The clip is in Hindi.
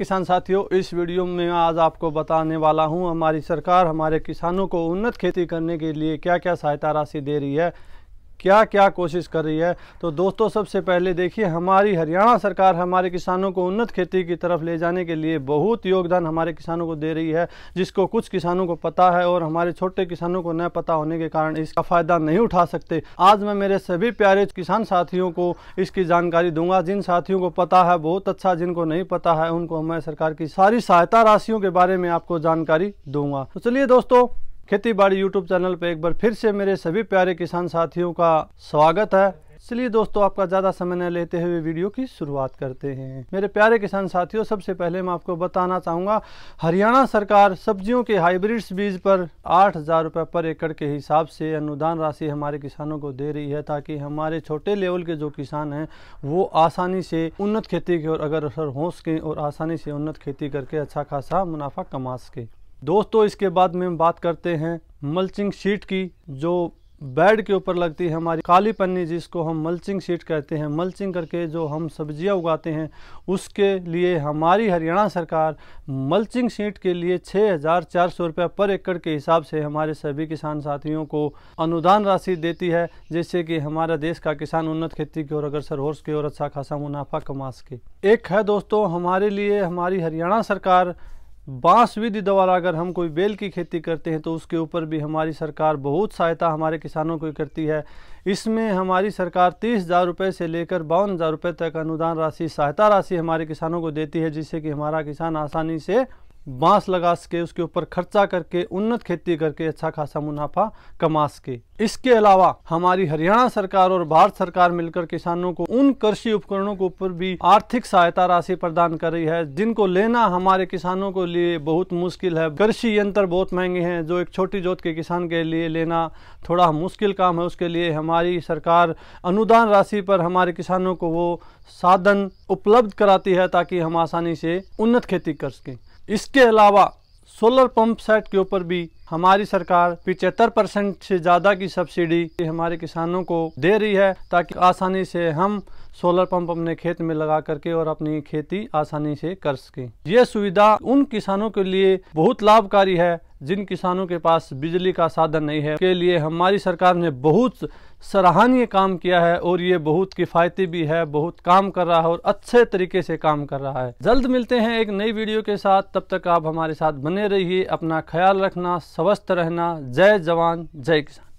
किसान साथियों इस वीडियो में आज आपको बताने वाला हूं हमारी सरकार हमारे किसानों को उन्नत खेती करने के लिए क्या क्या सहायता राशि दे रही है क्या क्या कोशिश कर रही है तो दोस्तों सबसे पहले देखिए हमारी हरियाणा सरकार हमारे किसानों को उन्नत खेती की तरफ ले जाने के लिए बहुत योगदान हमारे किसानों को दे रही है जिसको कुछ किसानों को पता है और हमारे छोटे किसानों को न पता होने के कारण इसका फ़ायदा नहीं उठा सकते आज मैं मेरे सभी प्यारे किसान साथियों को इसकी जानकारी दूंगा जिन साथियों को पता है बहुत अच्छा जिनको नहीं पता है उनको मैं सरकार की सारी सहायता राशियों के बारे में आपको जानकारी दूंगा तो चलिए दोस्तों खेती बाड़ी यूट्यूब चैनल पर एक बार फिर से मेरे सभी प्यारे किसान साथियों का स्वागत है इसलिए दोस्तों आपका ज़्यादा समय न लेते हुए वीडियो की शुरुआत करते हैं मेरे प्यारे किसान साथियों सबसे पहले मैं आपको बताना चाहूंगा हरियाणा सरकार सब्जियों के हाइब्रिड्स बीज पर आठ हज़ार रुपये पर एकड़ के हिसाब से अनुदान राशि हमारे किसानों को दे रही है ताकि हमारे छोटे लेवल के जो किसान हैं वो आसानी से उन्नत खेती की ओर अगर असर हो सकें और आसानी से उन्नत खेती करके अच्छा खासा मुनाफा कमा सकें दोस्तों इसके बाद में हम बात करते हैं मल्चिंग शीट की जो बेड के ऊपर लगती है हमारी काली पन्नी जिसको हम मल्चिंग शीट कहते हैं मल्चिंग करके जो हम सब्जियां उगाते हैं उसके लिए हमारी हरियाणा सरकार मल्चिंग शीट के लिए छः हज़ार चार सौ रुपये पर एकड़ के हिसाब से हमारे सभी किसान साथियों को अनुदान राशि देती है जिससे कि हमारा देश का किसान उन्नत खेती की ओर अग्रसर हो सके और अच्छा खासा मुनाफा कमा सके एक है दोस्तों हमारे लिए हमारी हरियाणा सरकार बांस विधि द्वारा अगर हम कोई बेल की खेती करते हैं तो उसके ऊपर भी हमारी सरकार बहुत सहायता हमारे किसानों को करती है इसमें हमारी सरकार तीस हज़ार रुपये से लेकर बावन हज़ार रुपये तक अनुदान राशि सहायता राशि हमारे किसानों को देती है जिससे कि हमारा किसान आसानी से बांस लगा सके उसके ऊपर खर्चा करके उन्नत खेती करके अच्छा खासा मुनाफा कमा सके इसके अलावा हमारी हरियाणा सरकार और भारत सरकार मिलकर किसानों को उन कृषि उपकरणों के ऊपर भी आर्थिक सहायता राशि प्रदान कर रही है जिनको लेना हमारे किसानों के लिए बहुत मुश्किल है कृषि यंत्र बहुत महंगे हैं जो एक छोटी जोत के किसान के लिए लेना थोड़ा मुश्किल काम है उसके लिए हमारी सरकार अनुदान राशि पर हमारे किसानों को वो साधन उपलब्ध कराती है ताकि हम आसानी से उन्नत खेती कर सकें इसके अलावा सोलर पंप सेट के ऊपर भी हमारी सरकार पिचहत्तर परसेंट से ज़्यादा की सब्सिडी हमारे किसानों को दे रही है ताकि आसानी से हम सोलर पंप अपने खेत में लगा करके और अपनी खेती आसानी से कर सकें ये सुविधा उन किसानों के लिए बहुत लाभकारी है जिन किसानों के पास बिजली का साधन नहीं है के लिए हमारी सरकार ने बहुत सराहनीय काम किया है और ये बहुत किफ़ायती भी है बहुत काम कर रहा है और अच्छे तरीके से काम कर रहा है जल्द मिलते हैं एक नई वीडियो के साथ तब तक आप हमारे साथ बने रहिए अपना ख्याल रखना स्वस्थ रहना जय जवान जय किसान